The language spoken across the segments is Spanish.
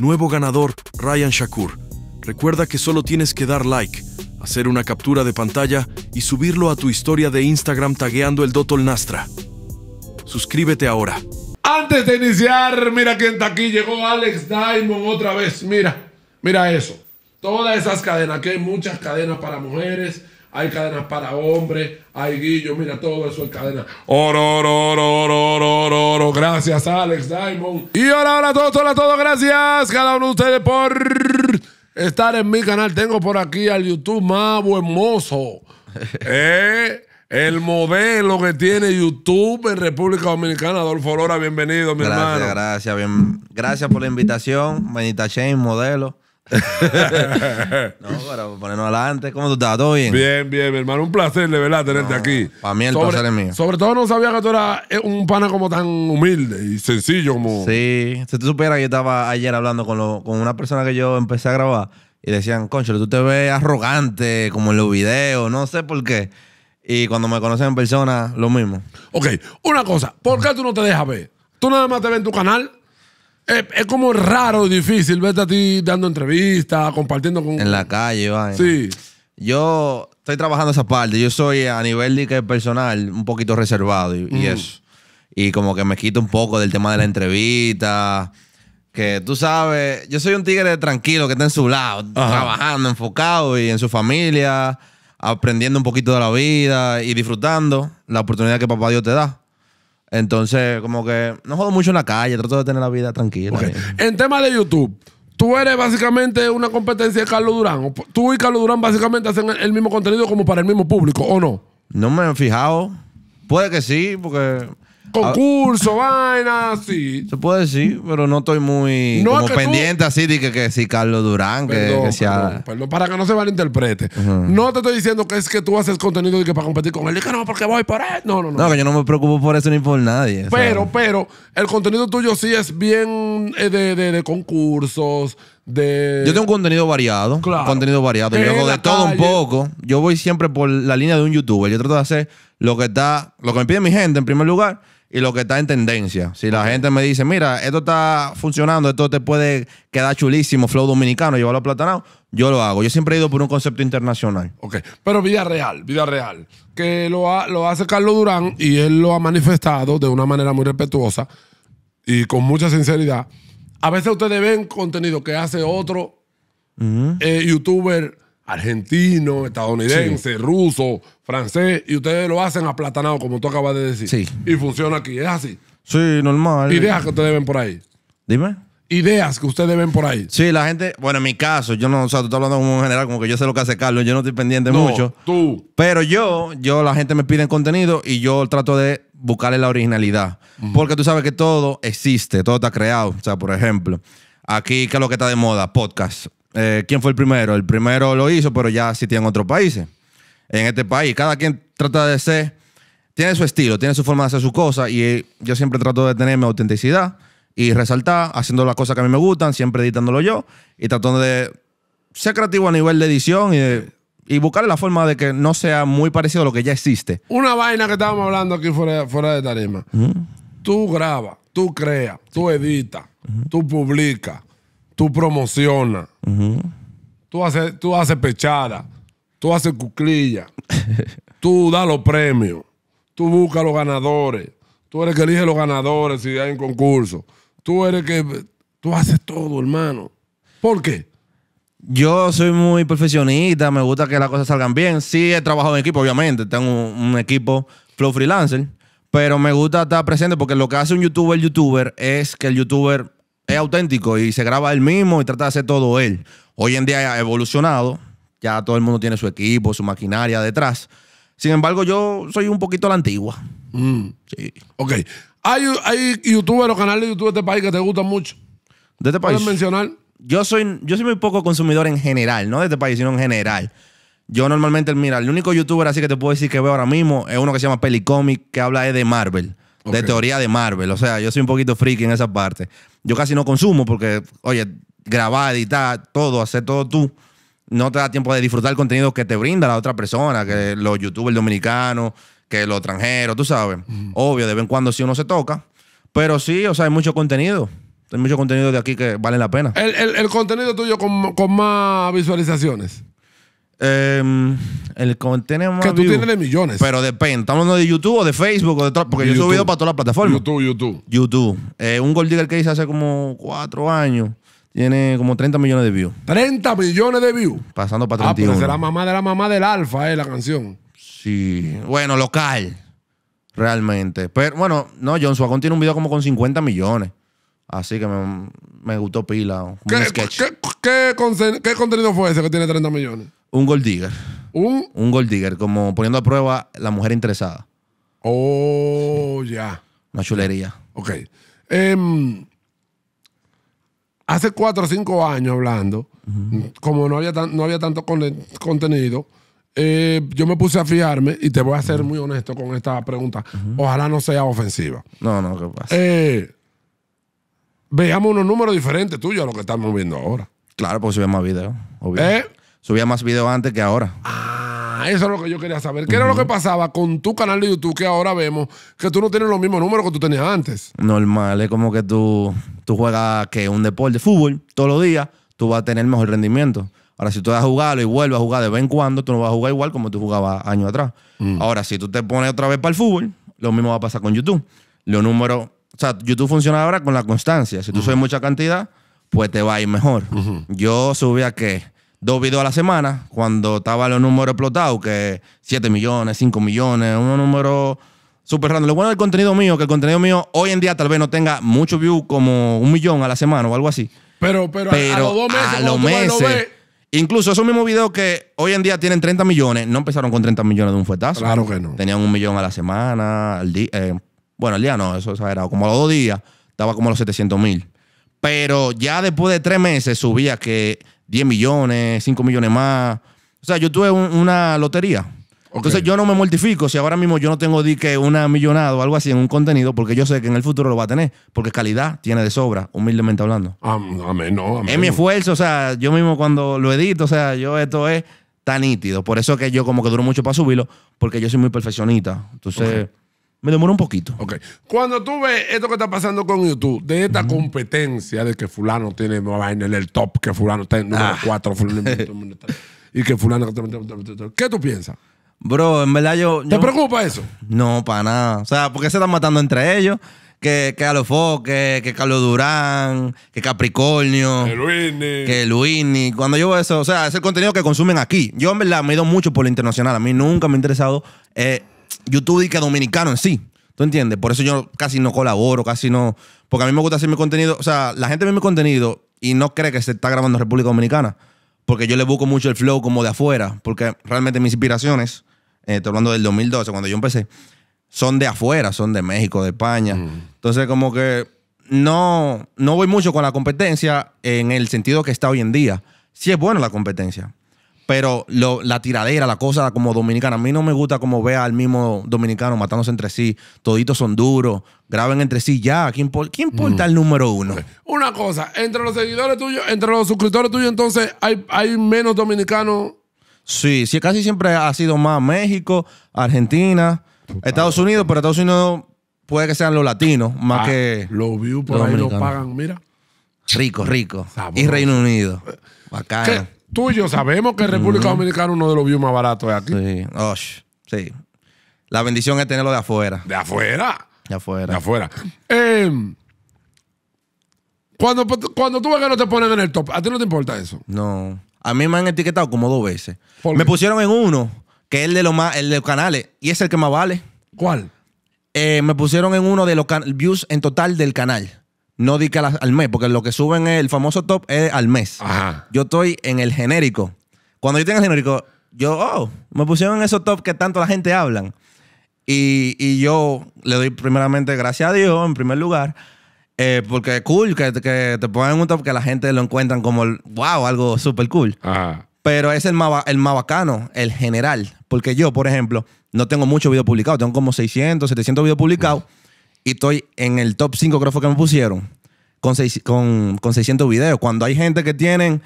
Nuevo ganador, Ryan Shakur. Recuerda que solo tienes que dar like, hacer una captura de pantalla y subirlo a tu historia de Instagram tagueando el Dotol Nastra. Suscríbete ahora. Antes de iniciar, mira que está aquí llegó Alex Diamond otra vez. Mira, mira eso. Todas esas cadenas, que hay muchas cadenas para mujeres, hay cadenas para hombres, hay guillos, mira, todo eso es cadena. Oro, oro, oro, oro, oro, oro, Gracias, Alex Diamond. Y hola, hola a todos, hola a todos, gracias cada uno de ustedes por estar en mi canal. Tengo por aquí al YouTube más hermoso. ¿Eh? El modelo que tiene YouTube en República Dominicana, Adolfo Lora, bienvenido, mi hermano. Gracias, bien, gracias por la invitación, Manita Shane, modelo. no, para ponernos adelante. ¿Cómo tú estás? ¿Todo bien? Bien, bien, mi hermano. Un placer, de verdad, tenerte aquí. Para mí el placer es mío. Sobre todo no sabía que tú eras eh, un pana como tan humilde y sencillo como... Sí. Si tú supieras que yo estaba ayer hablando con, con una persona que yo empecé a grabar y decían, concho, tú te ves arrogante como en los videos, no sé por qué. Y cuando me conocen en persona, lo mismo. Ok, una cosa. ¿Por qué tú no te dejas ver? ¿Tú nada más te ves en tu canal? Es, como raro, difícil verte a ti dando entrevistas, compartiendo con. En la calle, Sí. Yo estoy trabajando esa parte. Yo soy a nivel de personal un poquito reservado y, mm. eso. Y como que me quito un poco del tema de la entrevista. Que tú sabes, yo soy un tigre tranquilo que está en su lado, trabajando, enfocado y en su familia, aprendiendo un poquito de la vida y disfrutando la oportunidad que papá Dios te da. Entonces, como que no jodo mucho en la calle, trato de tener la vida tranquila. En tema de YouTube, tú eres básicamente una competencia de Carlos Durán. Tú y Carlos Durán básicamente hacen el mismo contenido como para el mismo público, ¿o no? No me he fijado. Puede que sí, porque concurso, vaina, sí. Se puede decir, pero no estoy muy como pendiente así de que, que, si Carlos Durán, que, sea. Perdón, para que no se malinterprete. No te estoy diciendo que es que tú haces contenido y que para competir con él. Y que no, porque voy por él. No, no, no. No, que yo no me preocupo por eso ni por nadie. Pero, pero, el contenido tuyo sí es bien eh, de, concursos. De... Yo tengo un contenido variado. Contenido variado. Yo hago de todo un poco. Yo voy siempre por la línea de un youtuber. Yo trato de hacer lo que está, lo que me pide mi gente en primer lugar y lo que está en tendencia. Si la gente me dice, mira, esto está funcionando, esto te puede quedar chulísimo, flow dominicano, llevarlo a platanado, yo lo hago. Yo siempre he ido por un concepto internacional. Ok, pero vida real, vida real. Que lo, hace Carlos Durán y él lo ha manifestado de una manera muy respetuosa y con mucha sinceridad. A veces ustedes ven contenido que hace otro eh, youtuber argentino, estadounidense, ruso, francés, y ustedes lo hacen aplatanado, como tú acabas de decir. Sí. Y funciona aquí, es así. Sí, normal. Ideas que ustedes ven por ahí. Dime. Ideas que ustedes ven por ahí. Sí, la gente, bueno, en mi caso, yo no, o sea, tú estás hablando como en general, como que yo sé lo que hace Carlos, yo no estoy pendiente mucho. Tú. Pero yo, yo, la gente me pide contenido y yo trato de buscarle la originalidad. Porque tú sabes que todo existe, todo está creado. O sea, por ejemplo, aquí, ¿qué es lo que está de moda? Podcast eh, ¿quién fue el primero? El primero lo hizo, pero ya sí en otros países. En este país, cada quien trata de ser, tiene su estilo, tiene su forma de hacer su cosa y yo siempre trato de tener mi autenticidad y resaltar, haciendo las cosas que a mí me gustan, siempre editándolo yo y tratando de ser creativo a nivel de edición y, buscar la forma de que no sea muy parecido a lo que ya existe. Una vaina que estábamos hablando aquí fuera, de tarima. Tú grabas, tú creas, tú editas, tú publicas tú promocionas, tú, haces, tú pechada, tú haces cuclilla, tú das los premios, tú buscas los ganadores, tú eres que elige los ganadores si hay un concurso, tú eres que... Tú haces todo, hermano. ¿Por qué? Yo soy muy perfeccionista, me gusta que las cosas salgan bien. Sí, he trabajado en equipo, obviamente. Tengo un, un equipo flow freelancer, pero me gusta estar presente porque lo que hace un youtuber, youtuber, es que el youtuber es auténtico y se graba él mismo y trata de hacer todo él. Hoy en día ha evolucionado, ya todo el mundo tiene su equipo, su maquinaria detrás. Sin embargo, yo soy un poquito la antigua. Mm. Sí. Ok. ¿Hay, hay youtubers o canales de YouTube de este país que te gustan mucho? ¿De este país? ¿Puedes mencionar? Yo soy, yo soy muy poco consumidor en general, no de este país, sino en general. Yo normalmente, mira, el único youtuber así que te puedo decir que veo ahora mismo es uno que se llama Pelicomic, que habla de Marvel de teoría de Marvel. O sea, yo soy un poquito friki en esa parte. Yo casi no consumo porque, oye, grabar, editar, todo, hacer todo tú, no te da tiempo de disfrutar el contenido que te brinda la otra persona, que los youtubers dominicanos, que los extranjeros, tú sabes. Obvio, de vez en cuando sí uno se toca, pero sí, o sea, hay mucho contenido. Hay mucho contenido de aquí que vale la pena. El, contenido tuyo con, con más visualizaciones. Eh, el tiene más. Que tú tienes de millones. Pero depende. Estamos hablando de YouTube o de Facebook o de Porque YouTube. yo subo subido para todas las plataformas. YouTube, YouTube. YouTube. Eh, un Gold Digger que hice hace como cuatro años. Tiene como 30 millones de views. 30 millones de views. Pasando para 31. Ah, pero la mamá de la mamá del alfa, eh, la canción. Sí. Bueno, local. Realmente. Pero bueno, no, John Suacón tiene un video como con 50 millones. Así que me, me gustó pila. ¿qué, qué, qué contenido fue ese que tiene 30 millones? Un gold digger. Un, uh. un gold digger, como poniendo a prueba la mujer interesada. Oh, ya. Una chulería. Ok. Em, hace cuatro o cinco años hablando, como no había, no había tanto contenido, eh, yo me puse a fiarme y te voy a ser muy honesto con esta pregunta. Ojalá no sea ofensiva. No, no, ¿qué pasa? Eh, veamos unos números diferentes tuyos a lo que estamos viendo ahora. Claro, porque si vemos más video subía más videos antes que ahora. Ah, eso es lo que yo quería saber. ¿Qué era lo que pasaba con tu canal de YouTube que ahora vemos que tú no tienes los mismos números que tú tenías antes? Normal, es como que tú, tú juegas que un deporte, de fútbol, todos los días, tú vas a tener mejor rendimiento. Ahora, si tú vas a jugarlo y vuelves a jugar de vez en cuando, tú no vas a jugar igual como tú jugabas años atrás. Mm. Ahora, si tú te pones otra vez para el fútbol, lo mismo va a pasar con YouTube. Los números, o sea, YouTube funciona ahora con la constancia. Si tú mm. subes mucha cantidad, pues te va a ir mejor. Yo subía que dos videos a la semana, cuando estaban los números explotados, que 7 millones, 5 millones, unos número súper random. Lo bueno del contenido mío, que el contenido mío hoy en día tal vez no tenga mucho view como un millón a la semana o algo así. Pero, pero, a, los dos meses. incluso esos mismos videos que hoy en día tienen 30 millones, no empezaron con 30 millones de un fuetazo. Claro que no. Tenían un millón a la semana, al eh, bueno, al día no, eso era Como a los dos días, estaba como a los 700 mil. Pero ya después de tres meses subía que 10 millones, 5 millones más. O sea, yo tuve una lotería. Entonces yo no me mortifico si ahora mismo yo no tengo dique una millonada o algo así en un contenido, porque yo sé que en el futuro lo va a tener, porque calidad tiene de sobra, humildemente hablando. amén, no, amén. Es mi esfuerzo, o sea, yo mismo cuando lo edito, o sea, yo esto es tan nítido. Por eso que yo como que duro mucho para subirlo, porque yo soy muy perfeccionista. Entonces... Me demoró un poquito. Ok. Cuando tú ves esto que está pasando con YouTube, de esta competencia de que fulano tiene vaina en el top, que fulano está en número 4, ah. y que fulano... ¿Qué tú piensas? Bro, en verdad yo... ¿Te preocupa eso? No, para nada. O sea, porque se están matando entre ellos que, que los que, que Carlos Durán, que Capricornio, que Luini. que Luini. Cuando yo veo eso, o sea, es el contenido que consumen aquí. Yo en verdad me he ido mucho por lo internacional. A mí nunca me ha interesado eh, YouTube y que dominicano en sí. ¿Tú entiendes? Por eso yo casi no colaboro, casi no. Porque a mí me gusta hacer mi contenido. O sea, la gente ve mi contenido y no cree que se está grabando en República Dominicana. Porque yo le busco mucho el flow como de afuera. Porque realmente mis inspiraciones, eh, estoy hablando del 2012, cuando yo empecé, son de afuera, son de México, de España. Mm. Entonces, como que no, no voy mucho con la competencia en el sentido que está hoy en día. Sí es buena la competencia, pero la tiradera, la cosa como dominicana, a mí no me gusta como vea al mismo dominicano matándose entre sí. Toditos son duros, graben entre sí ya. ¿Quién, ¿quién importa mm. el número uno? Una cosa, entre los seguidores tuyos, entre los suscriptores tuyos, entonces hay, hay menos dominicanos. Sí, sí, casi siempre ha sido más México, Argentina, Estados Unidos, pero Estados Unidos puede que sean los latinos más ah, que. Los views por ahí los pagan, mira. Rico, rico. Y Reino Unido. Bacana tú y yo sabemos que República Dominicana uno de los views más baratos es aquí. Sí. sí. La bendición es tenerlo de afuera. De afuera. De afuera. De afuera. Em, cuando, cuando tú ves que no te ponen en el top, ¿a ti no te importa eso? No. A mí me han etiquetado como dos veces. Me pusieron en uno, que es el de los más, el de canales, y es el que más vale. ¿Cuál? Eh, me pusieron en uno de los views en total del canal no di que al, mes, porque lo que suben es el famoso top es al mes. Yo estoy en el genérico. Cuando yo tengo el genérico, yo, oh, me pusieron esos top que tanto la gente hablan. Y, yo le doy primeramente gracias a Dios, en primer lugar, eh, porque es cool que, te pongan un top que la gente lo encuentran como, wow, algo súper cool. Pero es el más, el más bacano, el general. Porque yo, por ejemplo, no tengo mucho videos publicado Tengo como 600, 700 videos publicados y estoy en el top 5, creo fue que me pusieron, con, con, 600 videos. Cuando hay gente que tienen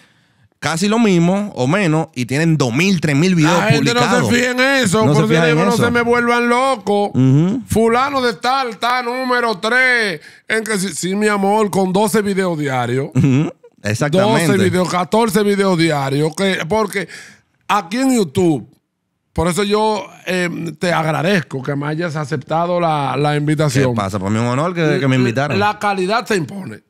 casi lo mismo o menos y tienen 2.000, 3.000 videos La gente no se en eso, por si no se me vuelvan loco. Fulano de tal, está número 3. En que, sí, mi amor, con 12 videos diarios. Exactamente. 12 videos, 14 videos diarios. porque aquí en YouTube por eso yo eh, te agradezco que me hayas aceptado la, invitación. ¿Qué pasa? Por mí un honor que, me invitaron. La calidad se impone.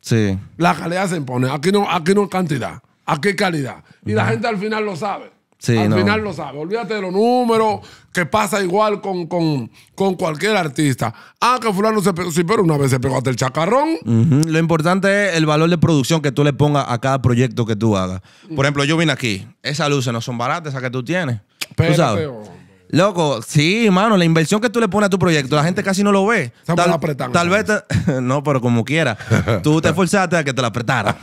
Sí. La calidad se impone. Aquí no, aquí no cantidad, aquí hay calidad. Y la gente al final lo sabe. Al final lo sabe. Olvídate de los números, que pasa igual con, con, cualquier artista. Ah, que fulano se pegó. Sí, pero una vez se pegó hasta el chacarrón. Lo importante es el valor de producción que tú le pongas a cada proyecto que tú hagas. Por ejemplo, yo vine aquí. Esas luces no son baratas, esas que tú tienes. Pero... Loco, sí, mano, la inversión que tú le pones a tu proyecto, la gente casi no lo ve. tal, tal vez, no, pero como quiera, tú te esforzaste a que te la apretara,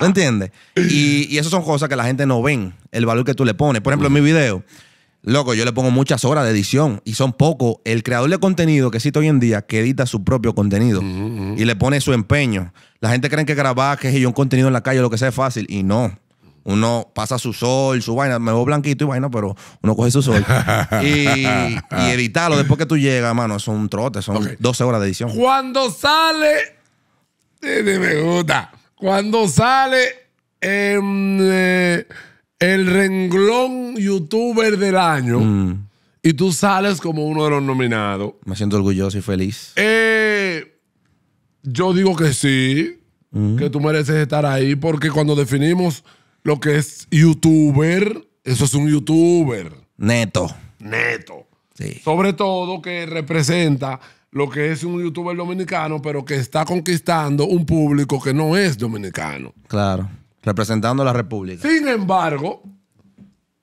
¿Tú entiendes? Y, y eso son cosas que la gente no ven, el valor que tú le pones. Por ejemplo, en mi video, loco, yo le pongo muchas horas de edición y son pocos el creador de contenido que existe hoy en día que edita su propio contenido y le pone su empeño. La gente cree que grabar, que es un contenido en la calle, lo que sea es fácil y no. Uno pasa su sol, su vaina, me veo blanquito y vaina, pero uno coge su sol. y, editarlo después que tú llegas, mano, Es un trote, son 12 horas de edición. Cuando sale, me gusta, cuando sale em, eh, el renglón youtuber del año mm. y tú sales como uno de los nominados. Me siento orgulloso y feliz. Eh, yo digo que sí, mm. que tú mereces estar ahí porque cuando definimos lo que es youtuber, eso es un youtuber. Neto. Neto. Sí. Sobre todo que representa lo que es un youtuber dominicano, pero que está conquistando un público que no es dominicano. Claro, representando a la República. Sin embargo,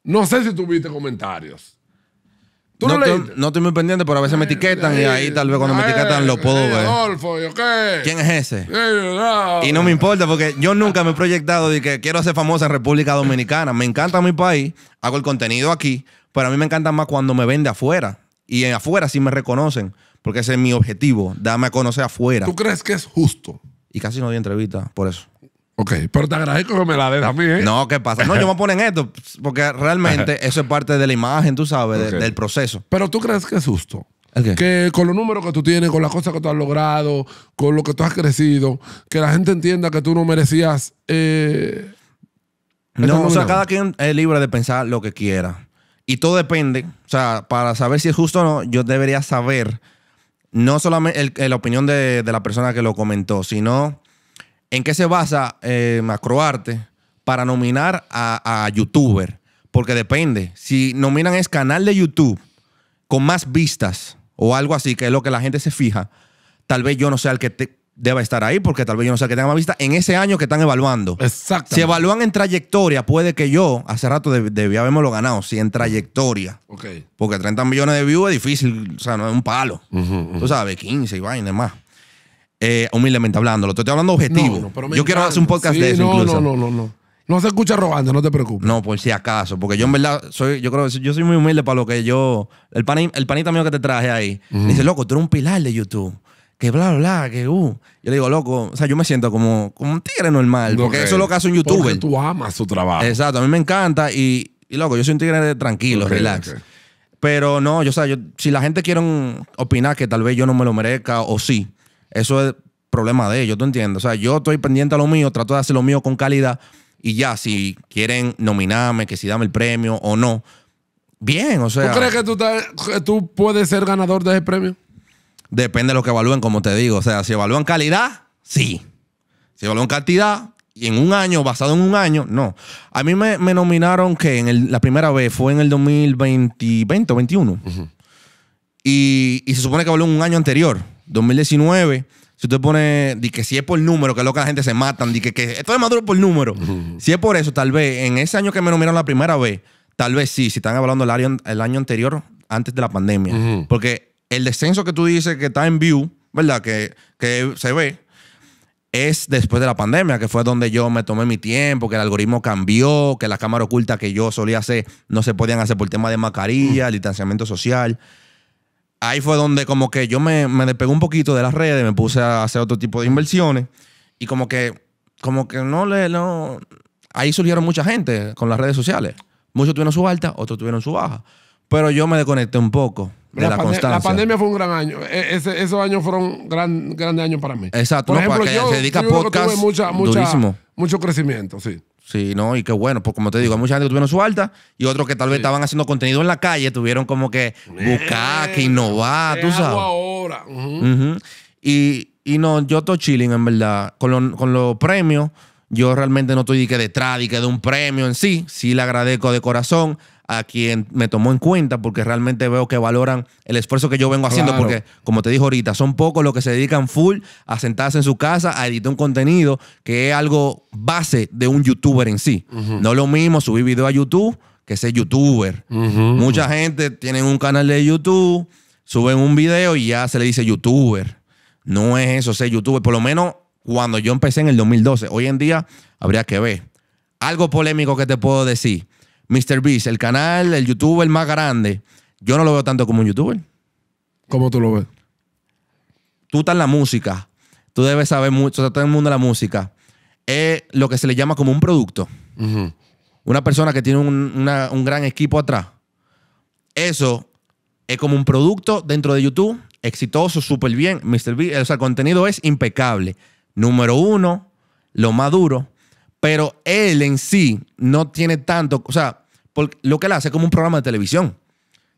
no sé si tuviste comentarios no, estoy muy pendiente, pero a veces me etiquetan y ahí tal vez cuando me etiquetan lo puedo ver. ¿Quién es ese? Y no me importa porque yo nunca me he proyectado de que quiero ser famosa en República Dominicana. Me encanta mi país, hago el contenido aquí, pero a mí me encanta más cuando me ven de afuera. Y en afuera sí me reconocen, porque ese es mi objetivo, darme a conocer afuera. ¿Tú crees que es justo? Y casi no doy entrevista por eso. Ok, pero te agradezco que me la des a mí, ¿eh? No, ¿qué pasa? No, yo me ponen esto, porque realmente eso es parte de la imagen, tú sabes, del proceso. Pero tú crees que es justo. Que con los números que tú tienes, con las cosas que tú has logrado, con lo que tú has crecido, que la gente entienda que tú no merecías. Eh, no, o sea, cada quien es libre de pensar lo que quiera. Y todo depende. O sea, para saber si es justo o no, yo debería saber no solamente la opinión de, la persona que lo comentó, sino ¿En qué se basa eh, Macroarte para nominar a, youtuber? Porque depende. Si nominan es canal de YouTube con más vistas o algo así, que es lo que la gente se fija, tal vez yo no sea el que deba estar ahí, porque tal vez yo no sea el que tenga más vistas en ese año que están evaluando. Exacto. Si evalúan en trayectoria, puede que yo, hace rato deb debía lo ganado, si en trayectoria. Porque 30 millones de views es difícil, o sea, no es un palo. Tú sabes, 15 y vaina más. Eh, humildemente hablando. Te estoy hablando objetivo. Yo quiero hacer un podcast de eso. incluso. no, no, no, no. No se escucha robando, no te preocupes. No, por si acaso, porque yo en verdad soy, yo creo yo soy muy humilde para lo que yo. El, el panita mío que te traje ahí. Dice, loco, tú eres un pilar de YouTube. Que bla, bla, bla, que uh. Yo le digo, loco, o sea, yo me siento como, un tigre normal. Porque eso es lo que hace un youtuber. Porque tú amas su trabajo. Exacto, a mí me encanta y, y loco, yo soy un tigre tranquilo, relax. Pero no, yo, o sea, yo, si la gente quiere opinar que tal vez yo no me lo merezca o sí, eso es problema de ellos, ¿tú entiendes? O sea, yo estoy pendiente a lo mío, trato de hacer lo mío con calidad y ya, si quieren nominarme, que si dame el premio o no, bien, o sea. ¿Tú crees que tú, puedes ser ganador de ese premio? Depende de lo que evalúen, como te digo. O sea, si evalúan calidad, sí. Si evalúan cantidad, y en un año, basado en un año, no. A mí me, nominaron que en la primera vez fue en el 2020, o 21. y, se supone que evalúan un año anterior. 2019, si usted pone, di que si es por número, que es lo que la gente se matan, di que, esto es Maduro por número. Si es por eso, tal vez en ese año que me nominaron la primera vez, tal vez sí, si están hablando el año, el año anterior, antes de la pandemia. Porque el descenso que tú dices que está en view, ¿verdad? Que, que se ve, es después de la pandemia, que fue donde yo me tomé mi tiempo, que el algoritmo cambió, que las cámaras ocultas que yo solía hacer no se podían hacer por tema de mascarilla, distanciamiento social ahí fue donde como que yo me, me despegó un poquito de las redes, me puse a hacer otro tipo de inversiones y como que, como que no le, no... Ahí surgieron mucha gente con las redes sociales. Muchos tuvieron su alta, otros tuvieron su baja. Pero yo me desconecté un poco de la, constancia. La pandemia fue un gran año. E, esos años fueron gran, grandes años para mí. Exacto. Por ejemplo, yo se dedica a podcast, mucho crecimiento, sí. Sí, no, y qué bueno, pues como te digo, hay mucha gente que tuvieron su alta y otros que tal vez estaban haciendo contenido en la calle, tuvieron como que buscar, que innovar, tú sabes. ahora. Y, no, yo estoy chilling, en verdad. Con, con los premios, yo realmente no estoy que detrás, que de un premio en sí. Sí le agradezco de corazón a quien me tomó en cuenta, porque realmente veo que valoran el esfuerzo que yo vengo haciendo, porque como te dije ahorita, son pocos los que se dedican full a sentarse en su casa, a editar un contenido, que es algo base de un youtuber en sí. No es lo mismo subir video a YouTube que ser youtuber. Mucha gente tiene un canal de YouTube, suben un video y ya se le dice youtuber. No es eso ser youtuber, por lo menos cuando yo empecé en el 2012. Hoy en día habría que ver. Algo polémico que te puedo decir Mr. Beast, el canal, el youtuber más grande, yo no lo veo tanto como un youtuber. ¿Cómo tú lo ves? Tú estás en la música. Tú debes saber mucho, estás en el mundo de la música. Es lo que se le llama como un producto. Una persona que tiene un, gran equipo atrás. Eso es como un producto dentro de YouTube, exitoso, súper bien. Mr. el contenido es impecable. Número uno, lo más duro pero él en sí no tiene tanto, o sea, lo que él hace es como un programa de televisión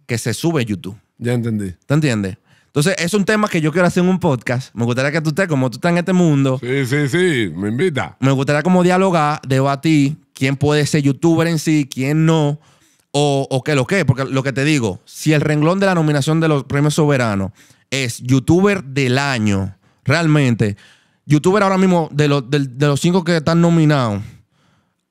que se sube a YouTube. Ya entendí. ¿Te entiendes? Entonces, es un tema que yo quiero hacer en un podcast. Me gustaría que tú estés, como tú estás en este mundo. Sí, sí, sí, me invita. Me gustaría como dialogar, debatir quién puede ser youtuber en sí, quién no, o, o qué lo que. Porque lo que te digo, si el renglón de la nominación de los premios soberanos es youtuber del año, realmente, youtuber ahora mismo, de, los de, los cinco que están nominados,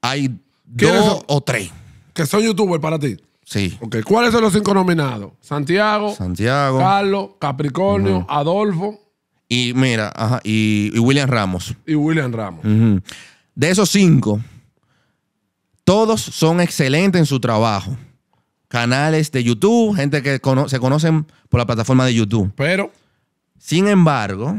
hay dos o tres. Que son youtubers para ti. Sí. Okay. ¿Cuáles son los cinco nominados? Santiago, Santiago Carlos, Capricornio, Adolfo. Y mira, ajá, y, William Ramos. Y William Ramos. De esos cinco, todos son excelentes en su trabajo. Canales de YouTube, gente que se conocen por la plataforma de YouTube. Pero. Sin embargo,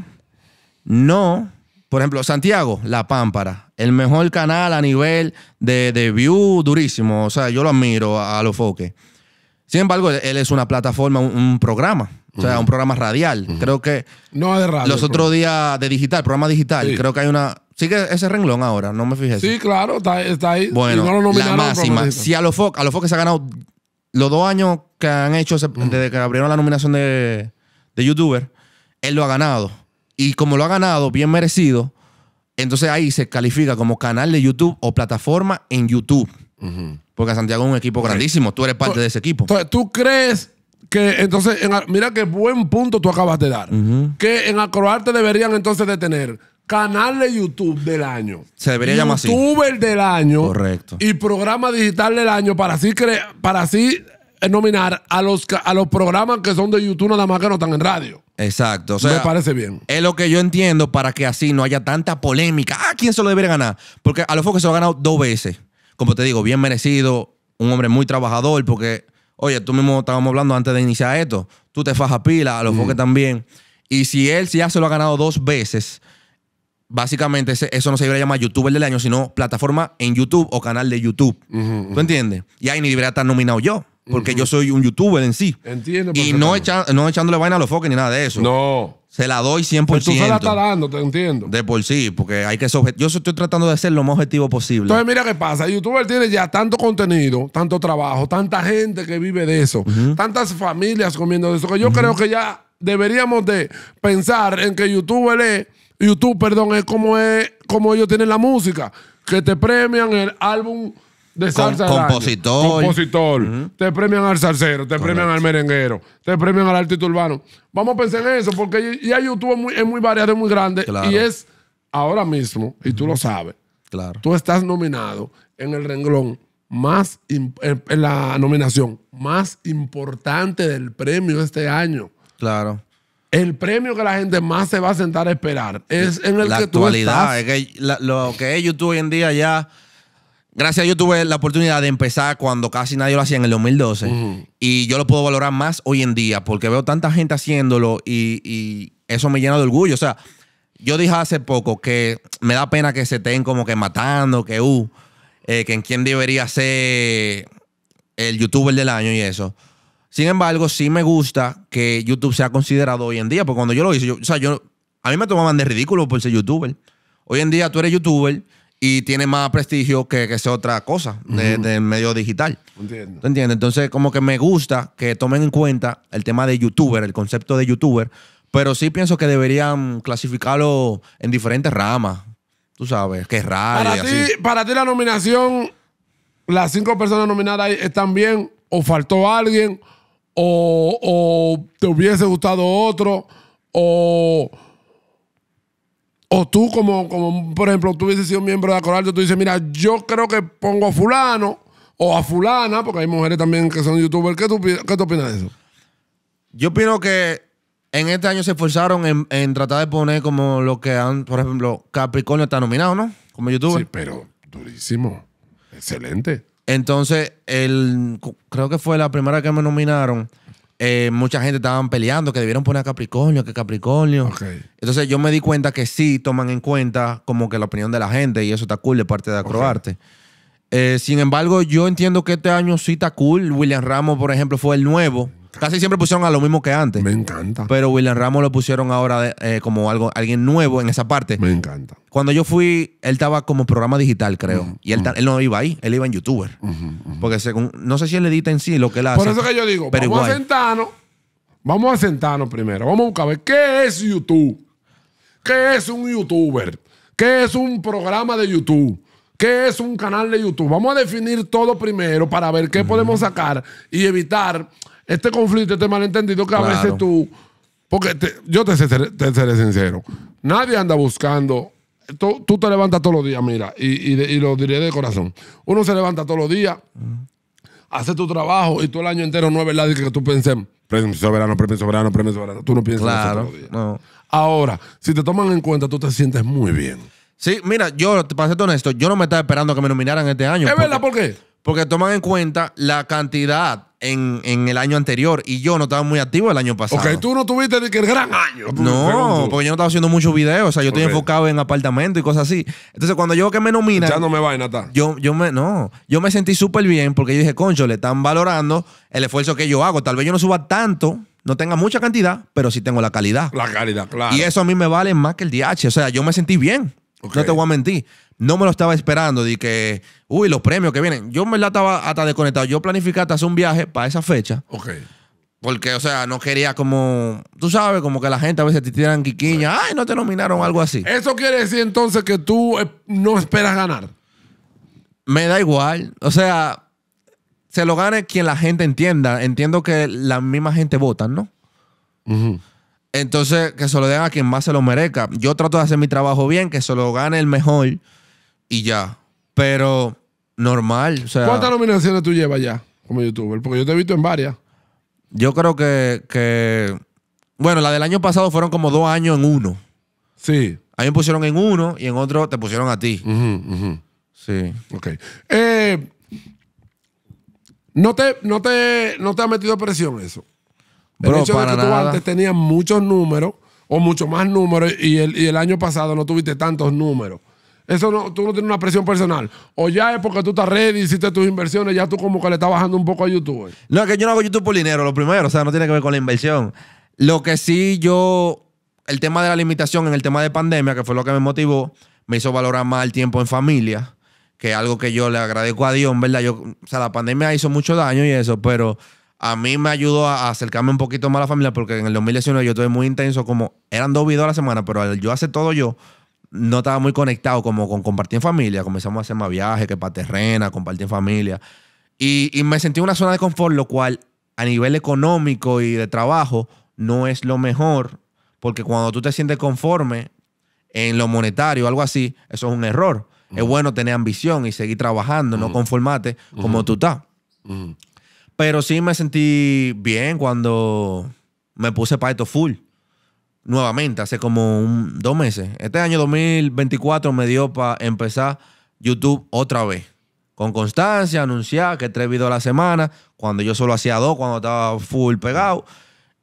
no, por ejemplo, Santiago, La Pámpara, el mejor canal a nivel de, de view durísimo, o sea, yo lo admiro a, los foques. Sin embargo, él, es una plataforma, un, programa, o sea, un programa radial. Creo que... No Los otros días de digital, programa digital, creo que hay una... Sigue ese renglón ahora, no me fijé. Sí, claro, está, ahí. Bueno, lo la máxima. Si a los foques, se ha ganado los dos años que han hecho, desde que abrieron la nominación de, de youtuber, él lo ha ganado. Y como lo ha ganado, bien merecido, entonces ahí se califica como canal de YouTube o plataforma en YouTube. Porque Santiago es un equipo grandísimo. Tú eres parte pues, de ese equipo. Entonces, pues, ¿tú crees que entonces, mira qué buen punto tú acabas de dar? Que en Acroarte deberían entonces de tener canal de YouTube del año. Se debería llamar así. YouTuber del año. Correcto. Y programa digital del año para así, para así nominar a los, a los programas que son de YouTube nada más que no están en radio. Exacto. O sea, Me parece bien. Es lo que yo entiendo para que así no haya tanta polémica. Ah, ¿quién se lo debería ganar? Porque a los que se lo ha ganado dos veces. Como te digo, bien merecido, un hombre muy trabajador, porque, oye, tú mismo estábamos hablando antes de iniciar esto, tú te fajas pila, a los foques también. Y si él ya se lo ha ganado dos veces, básicamente eso no se debería llamar youtuber del año, sino plataforma en YouTube o canal de YouTube. ¿Tú entiendes? Y ahí ni debería estar nominado yo porque yo soy un youtuber en sí. Entiendo. Y no, no echándole vaina a los foques ni nada de eso. No. Se la doy 100%. tú se la estás dando, te entiendo. De por sí, porque hay que Yo estoy tratando de ser lo más objetivo posible. Entonces, mira qué pasa. youtuber tiene ya tanto contenido, tanto trabajo, tanta gente que vive de eso, tantas familias comiendo de eso, que yo creo que ya deberíamos de pensar en que YouTuber es, YouTube, perdón, es como, es como ellos tienen la música, que te premian el álbum compositor. Compositor. Te premian al salsero, te premian al merenguero, te premian al artista urbano. Vamos a pensar en eso, porque ya YouTube es muy, variado, es muy grande. Y es ahora mismo, y tú lo sabes, claro. tú estás nominado en el renglón más, en la nominación más importante del premio este año. Claro. El premio que la gente más se va a sentar a esperar es en el la que tú actualidad, estás. Es que lo que es YouTube hoy en día ya gracias a YouTube tuve la oportunidad de empezar cuando casi nadie lo hacía en el 2012. Y yo lo puedo valorar más hoy en día porque veo tanta gente haciéndolo y, eso me llena de orgullo. O sea, yo dije hace poco que me da pena que se estén como que matando, que uh, eh, que en quién debería ser el youtuber del año y eso. Sin embargo, sí me gusta que YouTube sea considerado hoy en día, porque cuando yo lo hice, o sea, yo, a mí me tomaban de ridículo por ser youtuber. Hoy en día tú eres youtuber y tiene más prestigio que, que sea otra cosa del medio digital. Entiendo. Entonces, como que me gusta que tomen en cuenta el tema de youtuber, el concepto de youtuber, pero sí pienso que deberían clasificarlo en diferentes ramas. Tú sabes, que es raro. Para, ti, para ti la nominación, las cinco personas nominadas ahí están bien, o faltó alguien, o, o te hubiese gustado otro, o o tú, como, como por ejemplo, tú hubieses sido miembro de Coral, tú dices, mira, yo creo que pongo a fulano o a fulana, porque hay mujeres también que son youtubers. ¿Qué tú, qué opinas de eso? Yo opino que en este año se esforzaron en, en, tratar de poner como lo que han, por ejemplo, Capricornio está nominado, ¿no? Como youtuber. Sí, pero durísimo. Excelente. Entonces, el, creo que fue la primera que me nominaron. Eh, mucha gente estaban peleando que debieron poner a Capricornio, que Capricornio. Entonces yo me di cuenta que sí toman en cuenta como que la opinión de la gente y eso está cool de parte de Acroarte. Eh, sin embargo, yo entiendo que este año sí está cool. William Ramos, por ejemplo, fue el nuevo. Casi siempre pusieron a lo mismo que antes. Me encanta. Pero William Ramos lo pusieron ahora eh, como algo, alguien nuevo en esa parte. Me encanta. Cuando yo fui, él estaba como programa digital, creo. Y él, no iba ahí, él iba en youtuber. Porque según, no sé si él edita en sí lo que él hace. Por eso que yo digo, pero vamos a sentarnos. Vamos a sentarnos primero. Vamos a ver qué es YouTube. ¿Qué es un youtuber? ¿Qué es un programa de YouTube? ¿Qué es un canal de YouTube? Vamos a definir todo primero para ver qué podemos sacar y evitar este conflicto, este malentendido que a veces tú. Porque yo te, seré sincero. Nadie anda buscando. Tú, te levantas todos los días, mira, y, lo diré de corazón. Uno se levanta todos los días, hace tu trabajo y tú el año entero no es verdad que tú penses premio soberano, premio soberano, premio soberano. Tú no piensas claro, eso No. Ahora, si te toman en cuenta, tú te sientes muy bien. Sí, mira, yo, para ser honesto, yo no me estaba esperando que me nominaran este año. ¿Es verdad? ¿Por qué? Porque toman en cuenta la cantidad en, el año anterior y yo no estaba muy activo el año pasado. Ok, tú no tuviste ni que el gran año. No, porque yo no estaba haciendo muchos videos. O sea, yo estoy enfocado en apartamento y cosas así. Entonces, cuando yo que me nominan. Ya no me vaina, Yo, yo me, no. Yo me sentí súper bien porque yo dije, concho, le están valorando el esfuerzo que yo hago. Tal vez yo no suba tanto. No tenga mucha cantidad, pero sí tengo la calidad. La calidad, claro. Y eso a mí me vale más que el DH. O sea, yo me sentí bien. No te voy a mentir no me lo estaba esperando, de que, uy, los premios que vienen. Yo me la estaba hasta desconectado. Yo planificaste hacer un viaje para esa fecha. Ok. Porque, o sea, no quería como, tú sabes, como que la gente a veces te tiran quiquiña, ay, no te nominaron, algo así. ¿Eso quiere decir entonces que tú eh, no esperas ganar? Me da igual. O sea, se lo gane quien la gente entienda. Entiendo que la misma gente vota, ¿no? Entonces, que se lo den a quien más se lo merezca. Yo trato de hacer mi trabajo bien, que se lo gane el mejor y ya. Pero normal. O sea, ¿Cuántas nominaciones tú llevas ya como youtuber? Porque yo te he visto en varias. Yo creo que, Bueno, la del año pasado fueron como dos años en uno. Sí. A mí me pusieron en uno y en otro te pusieron a ti. Sí. Ok. Eh, ¿no, te, no, te, ¿No te ha metido presión eso? Bro, hecho para tú antes tenías muchos números o mucho más números y el año pasado no tuviste tantos números. Eso no, tú no tienes una presión personal. O ya es porque tú estás ready, hiciste tus inversiones, ya tú como que le estás bajando un poco a YouTube. No, es que yo no hago YouTube por dinero, lo primero. O sea, no tiene que ver con la inversión. Lo que sí yo, el tema de la limitación en el tema de pandemia, que fue lo que me motivó, me hizo valorar más el tiempo en familia, que es algo que yo le agradezco a Dios, ¿verdad? Yo, o sea, la pandemia hizo mucho daño y eso, pero a mí me ayudó a acercarme un poquito más a la familia, porque en el 2019 yo estuve muy intenso, como eran dos videos a la semana, pero yo hace todo yo no estaba muy conectado como con compartir familia. Comenzamos a hacer más viajes, que para terrena, compartir en familia. Y, me sentí en una zona de confort, lo cual a nivel económico y de trabajo no es lo mejor, porque cuando tú te sientes conforme en lo monetario, algo así, eso es un error. Es bueno tener ambición y seguir trabajando, no conformarte como tú estás. Pero sí me sentí bien cuando me puse para esto full nuevamente hace como dos meses. Este año 2024 me dio para empezar YouTube otra vez. Con constancia, anunciar que tres videos a la semana, cuando yo solo hacía dos, cuando estaba full pegado.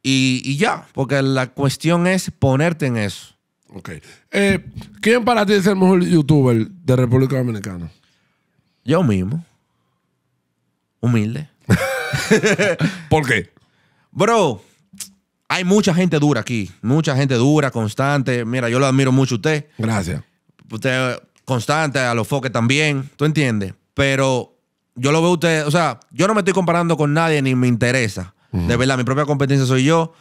Y, ya, porque la cuestión es ponerte en eso. Ok. Eh, ¿Quién para ti es el mejor youtuber de República Dominicana? Yo mismo. Humilde. ¿Por qué? Bro, hay mucha gente dura aquí, mucha gente dura, constante. Mira, yo lo admiro mucho a usted. Gracias. Usted constante, a los foques también, ¿tú entiendes? Pero yo lo veo usted, o sea, yo no me estoy comparando con nadie ni me interesa. De verdad, mi propia competencia soy yo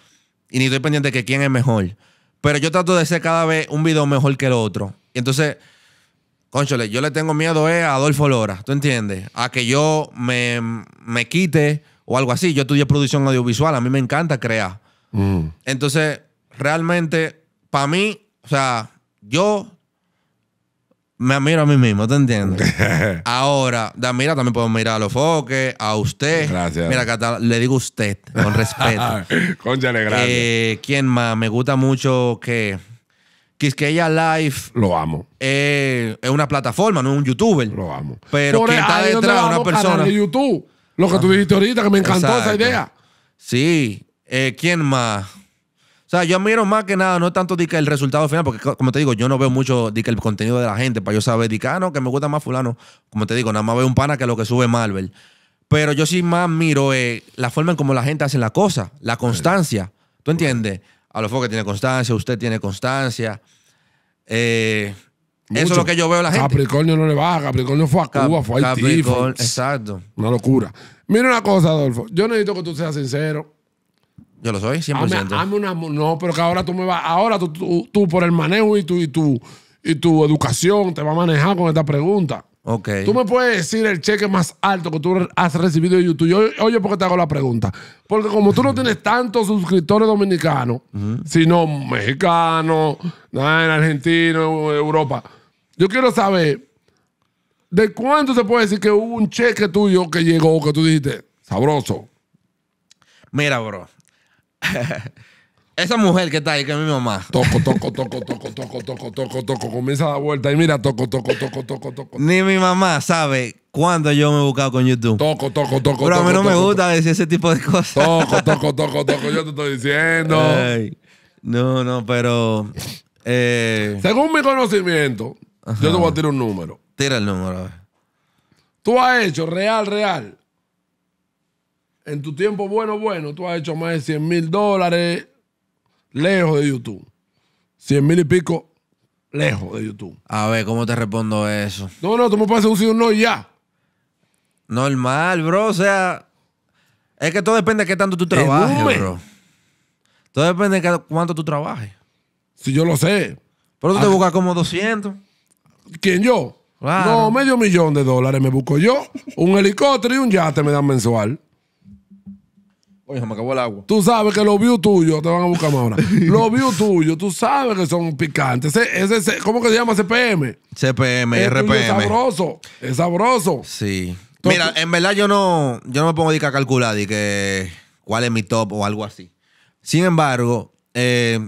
y ni estoy pendiente de que quién es mejor. Pero yo trato de hacer cada vez un video mejor que el otro. Y entonces, conchole, yo le tengo miedo eh, a Adolfo Lora, ¿tú entiendes? A que yo me quite o algo así. Yo estudié producción audiovisual, a mí me encanta crear. Mm. Entonces, realmente, para mí, o sea, yo me admiro a mí mismo, ¿te entiendes? Ahora, da, mira, también puedo mirar a los foques, a usted. Gracias. Mira, le digo usted, con respeto. Conchale, gracias. Eh, ¿Quién más? Me gusta mucho que Quisqueya Live. Lo amo. Eh, es una plataforma, no es un youtuber. Lo amo. Pero quien está detrás, de una persona. YouTube. Lo que tú dijiste ahorita, que me encantó esa idea. Sí, eh, ¿Quién más? O sea, yo miro más que nada, no tanto el resultado final, porque como te digo, yo no veo mucho el contenido de la gente para yo saber, ah, que me gusta más fulano. Como te digo, nada más veo un pana que lo que sube Marvel. Pero yo sí más miro eh, la forma en como la gente hace la cosa, la constancia. ¿Tú entiendes? A los focos que tiene constancia, usted tiene constancia. Eh, eso es lo que yo veo la gente. Capricornio no le baja, Capricornio fue a Cuba, fue a Haití. Exacto. Una locura. Mira una cosa, Adolfo. Yo necesito que tú seas sincero yo lo soy, 100%. Hazme, no, pero que ahora tú me vas, ahora tú, por el manejo y tu, y, y tu educación te va a manejar con esta pregunta. Ok. Tú me puedes decir el cheque más alto que tú has recibido de YouTube. Yo, oye, ¿por qué te hago la pregunta? Porque como tú no tienes tantos suscriptores dominicanos, sino mexicanos, argentinos, en Europa, yo quiero saber de cuánto se puede decir que hubo un cheque tuyo que llegó, que tú dijiste, sabroso. Mira, bro, esa mujer que está ahí, que es mi mamá. Toco, toco, toco, toco, toco, toco, toco, toco. Comienza a dar vuelta y mira, toco, toco, toco, toco, toco. Ni mi mamá sabe cuándo yo me he buscado con YouTube. Toco, toco, toco. Pero a mí no me gusta decir ese tipo de cosas. Toco, toco, toco, toco. Yo te estoy diciendo. no, no, pero. Según mi conocimiento, yo te voy a tirar un número. Tira el número. Tú has hecho real, real, en tu tiempo bueno, bueno, tú has hecho más de 100 mil dólares lejos de YouTube. 100 mil y pico lejos de YouTube. A ver, ¿cómo te respondo eso? No, no, tú me puedes un sí no y ya. Normal, bro. O sea, es que todo depende de qué tanto tú trabajes, eh. Todo depende de cuánto tú trabajes. Si yo lo sé. Pero tú te ah, buscas como 200. ¿Quién yo? No, medio millón de dólares me busco yo. Un helicóptero y un yate me dan mensual. Oye, me acabó el agua. Tú sabes que los views tuyos, te van a buscar ahora. los views tuyos, tú sabes que son picantes. ¿Cómo que se llama CPM? CPM, este RPM. Es sabroso, es sabroso. Sí. Mira, en verdad yo no, yo no me pongo a calcular y que cuál es mi top o algo así. Sin embargo, eh,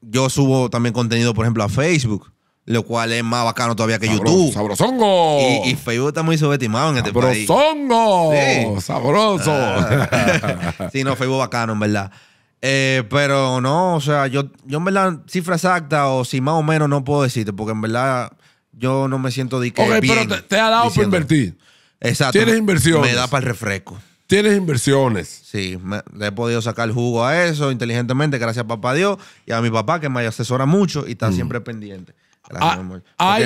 yo subo también contenido, por ejemplo, a Facebook lo cual es más bacano todavía que YouTube. ¡Sabrosongo! Y, Facebook está muy subestimado en este país. ¡Sabrosongo! ¡Sabroso! Ah. sí, no, Facebook bacano, en verdad. Eh, pero no, o sea, yo, yo en verdad, cifra exacta o si más o menos no puedo decirte, porque en verdad yo no me siento de que pero te, ha dado para invertir. Exacto. Tienes inversiones. Me da para el refresco. Tienes inversiones. Sí, he podido sacar jugo a eso inteligentemente, gracias a papá Dios y a mi papá que me asesora mucho y está mm. siempre pendiente. Ah, ¿Ah?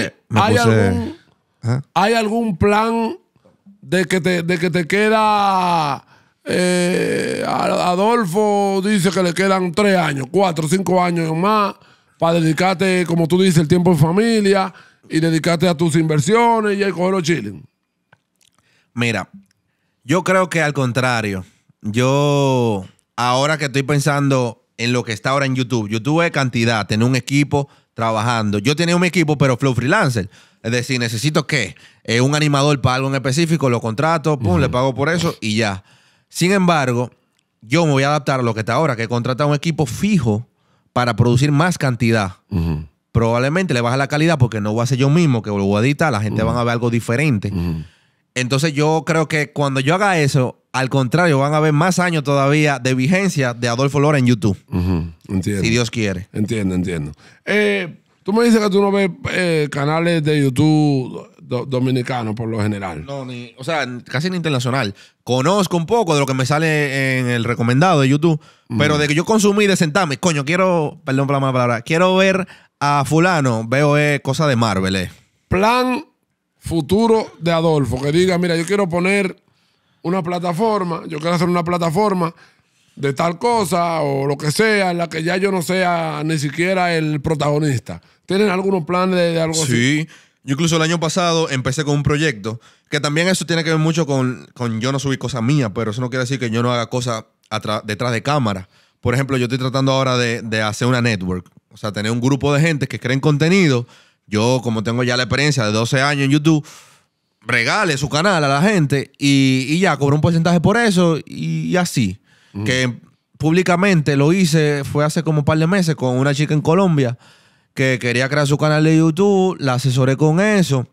¿Hay, algún, plan de que te, de que te queda... Eh, Adolfo dice que le quedan tres años, cuatro, cinco años más para dedicarte, como tú dices, el tiempo en familia y dedicarte a tus inversiones y a coger los chilling. Mira, yo creo que al contrario, yo ahora que estoy pensando en lo que está ahora en YouTube, YouTube es cantidad, tener un equipo, trabajando. Yo tenía un equipo, pero Flow Freelancer. Es decir, necesito que eh, un animador para algo en específico, lo contrato, pum, le pago por eso y ya. Sin embargo, yo me voy a adaptar a lo que está ahora, que contrata un equipo fijo para producir más cantidad. Probablemente le baja la calidad porque no voy a ser yo mismo, que lo voy a editar, la gente va a ver algo diferente. Entonces yo creo que cuando yo haga eso, al contrario, van a haber más años todavía de vigencia de Adolfo Lora en YouTube. Si Dios quiere. Entiendo, entiendo. Eh, tú me dices que tú no ves eh, canales de YouTube dominicanos por lo general. No, ni, o sea, casi ni internacional. Conozco un poco de lo que me sale en el recomendado de YouTube, pero de que yo consumí de sentarme, coño, quiero, perdón por la mala palabra, quiero ver a fulano, veo eh, cosas de Marvel. Eh. Plan futuro de Adolfo, que diga, mira, yo quiero poner una plataforma, yo quiero hacer una plataforma de tal cosa o lo que sea, en la que ya yo no sea ni siquiera el protagonista. ¿Tienen algunos planes de, algo así? Sí. Yo incluso el año pasado empecé con un proyecto, que también eso tiene que ver mucho con, con yo no subir cosas mías, pero eso no quiere decir que yo no haga cosas detrás de cámara. Por ejemplo, yo estoy tratando ahora de, de, hacer una network, o sea, tener un grupo de gente que creen contenido. Yo, como tengo ya la experiencia de 12 años en YouTube, regale su canal a la gente y, ya, cobró un porcentaje por eso y, así. Que públicamente lo hice, fue hace como un par de meses con una chica en Colombia que quería crear su canal de YouTube, la asesoré con eso.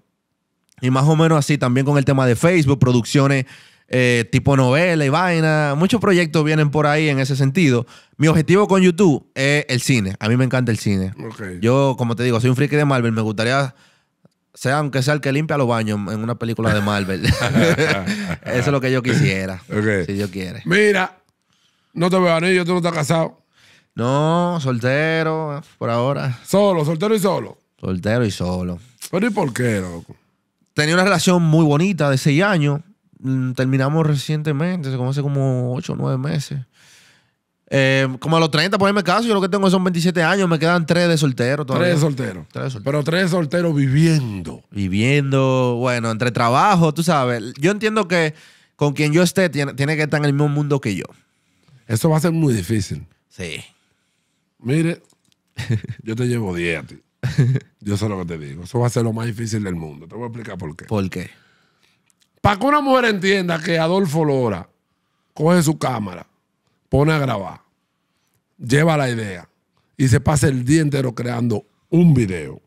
Y más o menos así también con el tema de Facebook, producciones eh, tipo novela y vaina. Muchos proyectos vienen por ahí en ese sentido. Mi objetivo con YouTube es el cine. A mí me encanta el cine. Yo, como te digo, soy un friki de Marvel. Me gustaría sea aunque sea el que limpia los baños en una película de Marvel. Eso es lo que yo quisiera. Si Dios quiere. Mira, no te veo anillo, tú no estás casado. No, soltero, eh, por ahora. Solo, soltero y solo. Soltero y solo. Pero ¿y por qué, loco? Tenía una relación muy bonita de seis años. Mm, terminamos recientemente, como hace como ocho o nueve meses. Eh, como a los 30, ponerme caso, yo lo que tengo son 27 años, me quedan 3 de soltero todavía. 3 de soltero. Pero 3 de soltero viviendo. Viviendo, bueno, entre trabajo, tú sabes. Yo entiendo que con quien yo esté tiene, tiene que estar en el mismo mundo que yo. Eso va a ser muy difícil. Sí. Mire, yo te llevo 10 a ti. Yo sé lo que te digo. Eso va a ser lo más difícil del mundo. Te voy a explicar por qué. ¿Por qué? Para que una mujer entienda que Adolfo Lora coge su cámara, pone a grabar lleva la idea y se pasa el día entero creando un video.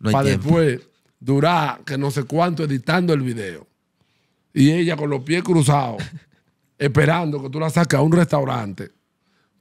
para después durar que no sé cuánto editando el video. Y ella con los pies cruzados, esperando que tú la saques a un restaurante.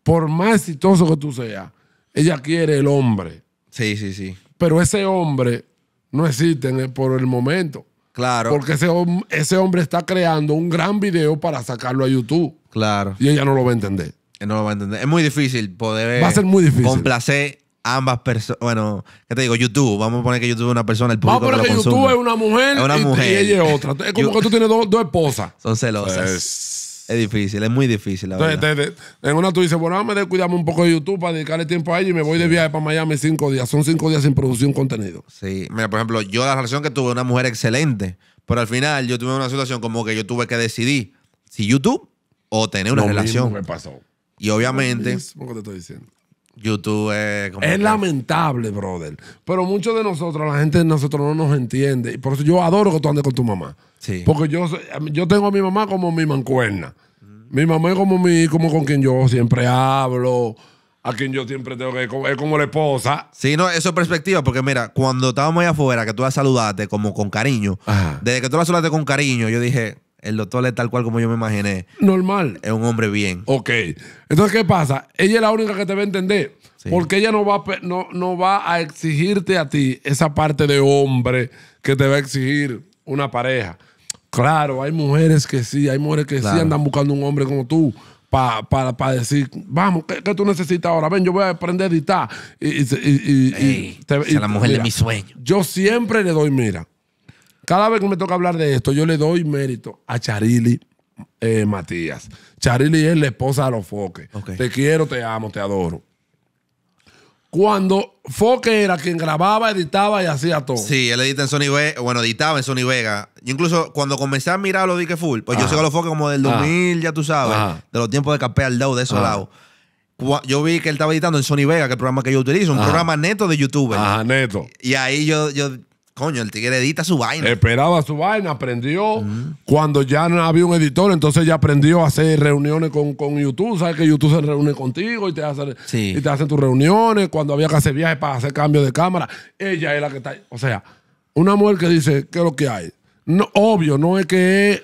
Por más exitoso que tú seas, ella quiere el hombre. Sí, sí, sí. Pero ese hombre no existe por el momento. Claro. Porque ese, ese hombre está creando un gran video para sacarlo a YouTube. Claro. Y ella no lo va a entender. Eh, no lo va a entender. Es muy difícil poder. Eh, va a Complacer ambas personas. Bueno, ¿qué te digo? YouTube. Vamos a poner que YouTube es una persona, el público Vamos a poner que, YouTube es una mujer. y, ella es otra. Es como que tú tienes dos, esposas. Son celosas. Es... difícil, es muy difícil. en una tú dices, bueno, me descuidamos un poco de YouTube para dedicarle tiempo a ella y me voy de viaje para Miami cinco días. Son cinco días sin producir un contenido. Sí, mira, por ejemplo, yo la relación que tuve una mujer excelente, pero al final yo tuve una situación como que yo tuve que decidir si YouTube o tener una relación. me pasó. Y obviamente. te estoy diciendo. YouTube es Es lamentable, brother. Pero muchos de nosotros, la gente de nosotros no nos entiende. Y por eso yo adoro que tú andes con tu mamá. Sí. Porque yo, yo tengo a mi mamá como mi mancuerna. Mi mamá es como, mi, como con quien yo siempre hablo a quien yo siempre tengo que es como la esposa. Sí, no, eso es perspectiva, porque mira, cuando estábamos allá afuera, que tú la saludaste como con cariño, desde que tú la saludaste con cariño, yo dije, el doctor es tal cual como yo me imaginé. Normal. Es un hombre bien. Ok. Entonces, ¿qué pasa? Ella es la única que te va a entender. Porque ella no va, a, no, no va a exigirte a ti esa parte de hombre que te va a exigir una pareja. Claro, hay mujeres que sí, hay mujeres que sí andan buscando un hombre como tú para decir, vamos, ¿qué, tú necesitas ahora? Ven, yo voy a aprender a editar. Y, y, y, la mujer de mi sueño. Yo siempre le doy, mira, cada vez que me toca hablar de esto, yo le doy mérito a Charili eh, Matías. Charili es la esposa de los Foques. Te quiero, te amo, te adoro. Cuando Foque era quien grababa, editaba y hacía todo. Sí, él edita en Sony Vega, bueno, editaba en Sony Vega. incluso cuando comencé a mirar los que Full, pues yo sigo a los Foques como del 2000, ya tú sabes, de los tiempos de Capé al Dow, de esos lados yo vi que él estaba editando en Sony Vega, que es el programa que yo utilizo, un programa neto de YouTube. Ah, neto. Y ahí yo, yo Coño, el tigre edita su vaina. Esperaba su vaina, aprendió. Cuando ya no había un editor, entonces ya aprendió a hacer reuniones con, YouTube. Sabes que YouTube se reúne contigo y te, hace, te hacen tus reuniones. Cuando había que hacer viajes para hacer cambio de cámara, ella es la que está. O sea, una mujer que dice, ¿qué es lo que hay? No, obvio, no es que es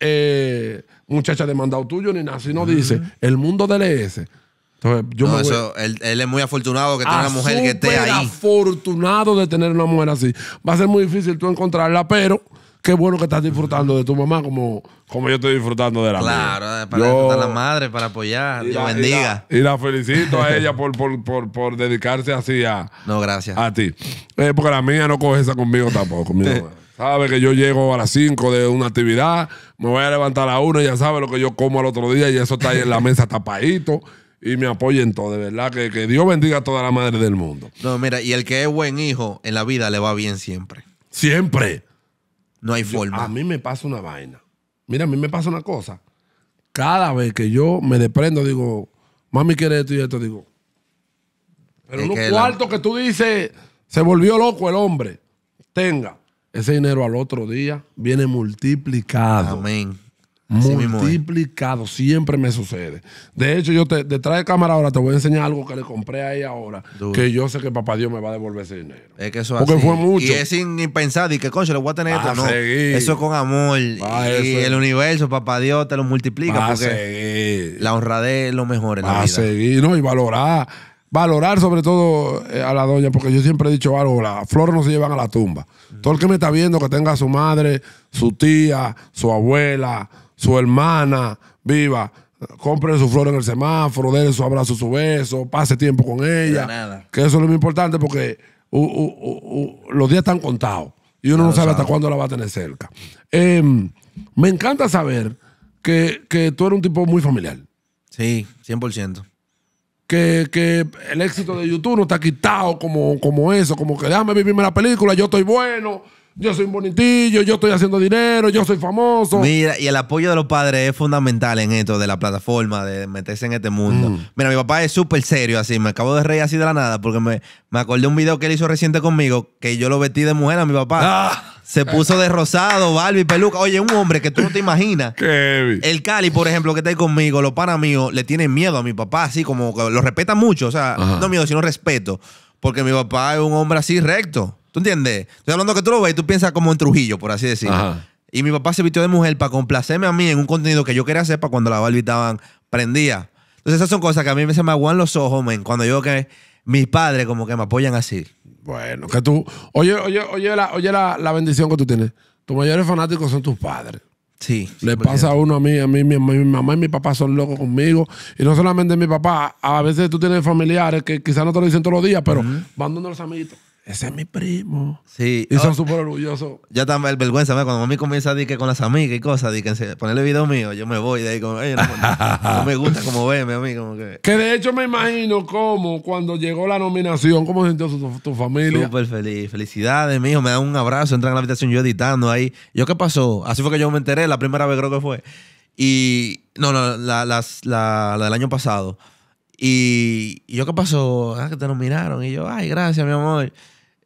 eh, muchacha de mandado tuyo ni nada, sino dice, el mundo de LS... E él, es muy afortunado que tenga una mujer que esté ahí. afortunado de tener una mujer así. Va a ser muy difícil tú encontrarla, pero qué bueno que estás disfrutando de tu mamá como, como yo estoy disfrutando de la Claro, eh, para disfrutar a la madre, para apoyar, Dios bendiga. Y la, felicito a ella por, por, por, dedicarse así a... No, gracias. A ti. Eh, porque la mía no coge esa conmigo tampoco, mi Sabe que yo llego a las 5 de una actividad, me voy a levantar a la 1, ya sabe lo que yo como al otro día y eso está ahí en la mesa tapadito y me apoyen todo, de verdad. Que, Dios bendiga a toda la madre del mundo. No, mira, y el que es buen hijo en la vida le va bien siempre. Siempre. No hay forma. a mí me pasa una vaina. Mira, a mí me pasa una cosa. Cada vez que yo me desprendo, digo, mami quiere esto y esto, digo. Pero en un cuarto que tú dices, se volvió loco el hombre. Tenga. Ese dinero al otro día viene multiplicado. Amén multiplicado, siempre me sucede. De hecho, yo te, detrás de cámara ahora te voy a enseñar algo que le compré ahí ahora, que yo sé que papá Dios me va a devolver ese dinero. Es que eso Porque fue mucho. Y es sin y que coche, lo voy a tener esto. no, eso con amor. y el universo, papá Dios, te lo multiplica. porque La honradez es lo mejor en la vida. A seguir, ¿no? Y valorar. Valorar sobre todo eh, a la doña, porque yo siempre he dicho algo, las flores no se llevan a la tumba. Todo el que me está viendo, que tenga su madre, su tía, su abuela, su hermana viva, compre su flor en el semáforo, denle su abrazo, su beso, pase tiempo con ella. Que eso es lo más importante porque los días están contados y uno no, sabe, hasta cuándo la va a tener cerca. Em, me encanta saber que, tú eres un tipo muy familiar. Sí, 100%. Que, que el éxito de YouTube no está quitado como, como eso, como que déjame vivirme la película, yo estoy bueno, yo soy bonitillo, yo estoy haciendo dinero, yo soy famoso. Mira, y el apoyo de los padres es fundamental en esto de la plataforma, de meterse en este mundo. Mm. Mira, mi papá es súper serio, así. Me acabo de reír así de la nada porque me, me acordé un video que él hizo reciente conmigo que yo lo vestí de mujer a mi papá. Ah. Se puso de rosado, Barbie, peluca. Oye, un hombre que tú no te imaginas. Kevin. el Cali, por ejemplo, que está ahí conmigo, los panas míos le tienen miedo a mi papá, así como lo respeta mucho. O sea, no miedo, sino respeto. Porque mi papá es un hombre así recto. ¿Tú entiendes? Estoy hablando que tú lo ves y tú piensas como en Trujillo, por así decirlo. Y mi papá se vistió de mujer para complacerme a mí en un contenido que yo quería hacer para cuando la Barbie prendía. Entonces esas son cosas que a mí se me aguan los ojos, men, cuando yo que mis padres como que me apoyan así. Bueno, que tú, oye, oye, oye, la, la, bendición que tú tienes. Tus mayores fanáticos son tus padres. Sí. Le pasa a uno a mí, a mí, mi, mi, mamá y mi papá son locos conmigo. Y no solamente mi papá, a veces tú tienes familiares que quizás no te lo dicen todos los días, pero van dando los amiguitos ese es mi primo. Sí. Y son oh. súper orgullosos. Ya también vergüenza, cuando cuando mami comienza a que con las amigas y cosas, di que ponerle video mío, yo me voy de ahí con. no, me gusta como ve, a mí, como que. Que de hecho me imagino cómo, cuando llegó la nominación, cómo sintió su, tu, familia. Súper feliz. Felicidades, mi Me da un abrazo, entra en la habitación yo editando ahí. Yo, ¿qué pasó? Así fue que yo me enteré, la primera vez creo que fue. Y. No, no, la, del año pasado. Y, yo, ¿qué pasó? Ah, que te nominaron. Y yo, ay, gracias, mi amor.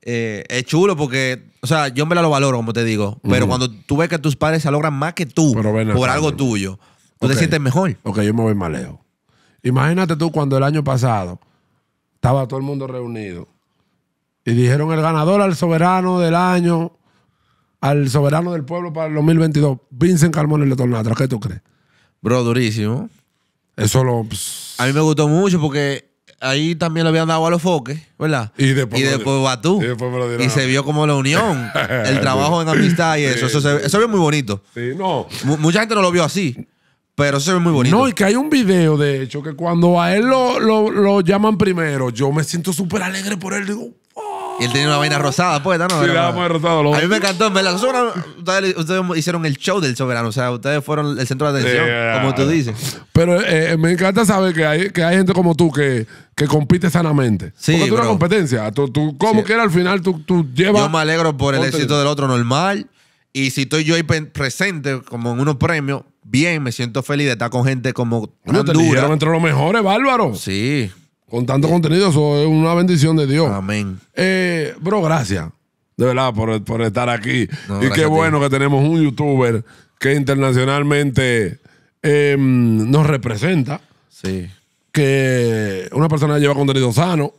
Eh, es chulo porque, o sea, yo me la lo valoro, como te digo. Pero cuando tú ves que tus padres se logran más que tú por algo tuyo, tú te sientes mejor. Ok, yo me voy más lejos. Imagínate tú cuando el año pasado estaba todo el mundo reunido y dijeron el ganador al soberano del año, al soberano del pueblo para el 2022, Vincent Carmona y Letornatra. ¿Qué tú crees? Bro, durísimo. Eso lo... A mí me gustó mucho porque ahí también le habían dado a los foques, ¿verdad? Y después, y después Y, se vio como la unión, el trabajo en amistad y eso. Eso se, ve muy bonito. Sí, no. mucha gente no lo vio así. Pero eso se ve muy bonito. No, y que hay un video, de hecho, que cuando a él lo, lo llaman primero, yo me siento súper alegre por él. Digo, y él tenía una vaina rosada, pues, ¿no? Sí, la más A mí me encantó, en verdad. Ustedes, hicieron el show del soberano, o sea, ustedes fueron el centro de atención, como tú dices. Pero eh, eh, me encanta saber que hay, que hay gente como tú que, que compite sanamente. Sí, Porque tú una competencia. Tú, como que al final, tú, tú llevas. Yo me alegro por el éxito del otro normal. Y si estoy yo ahí presente, como en unos premios, bien, me siento feliz de estar con gente como. No, te entre los mejores, bárbaro. Sí. Con tanto contenido, eso es una bendición de Dios. Amén. Eh, bro, gracias. De verdad, por, estar aquí. y qué bueno que tenemos un youtuber que internacionalmente em, nos representa. Sí. Que una persona lleva contenido sano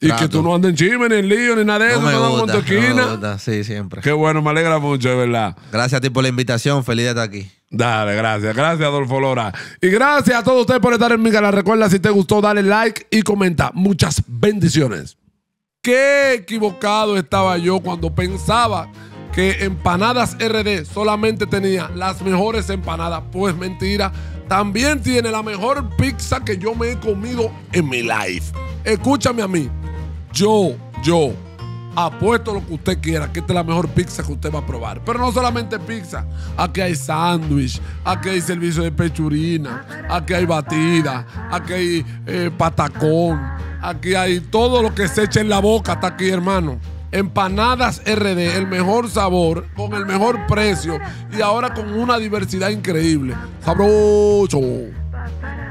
y que tú no andes en ni en lío, ni nada de eso. No me gusta, Sí, siempre. Qué bueno, me alegra mucho, de verdad. Gracias a ti por la invitación. Feliz de estar aquí. Dale, gracias. Gracias, Adolfo Lora. Y gracias a todos ustedes por estar en mi canal. Recuerda, si te gustó, dale like y comenta. Muchas bendiciones. Qué equivocado estaba yo cuando pensaba que Empanadas RD solamente tenía las mejores empanadas. Pues mentira, también tiene la mejor pizza que yo me he comido en mi life. Escúchame a mí. Yo, yo, apuesto lo que usted quiera, que esta es la mejor pizza que usted va a probar. Pero no solamente pizza, aquí hay sándwich, aquí hay servicio de pechurina, aquí hay batida, aquí hay eh, patacón, aquí hay todo lo que se echa en la boca, está aquí hermano. Empanadas RD, el mejor sabor, con el mejor precio y ahora con una diversidad increíble. Sabroso.